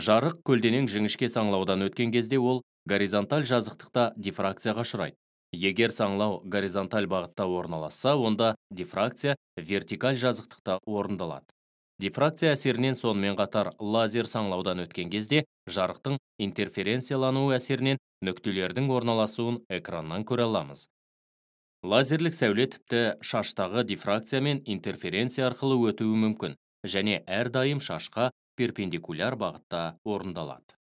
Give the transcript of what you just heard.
жарық көлденең жіңішке саңлаудан өткен кезде ол горизонталь жазықтықта дифракцияға ұшырайды егер саңлау горизонталь бағытта орналасса онда дифракция вертикаль жазықтықта орындалады дифракция әсерінен сонымен қатар лазер саңлаудан өткен кезде жарықтың интерференциялануы әсерінен нүктелердің орналасуын экраннан көре аламыз лазерлік сәуле тіпті шаштағы дифракция мен интерференция арқылы өтуі мүмкін және әрдайым шашқа перпендикуляр бағытта орындалады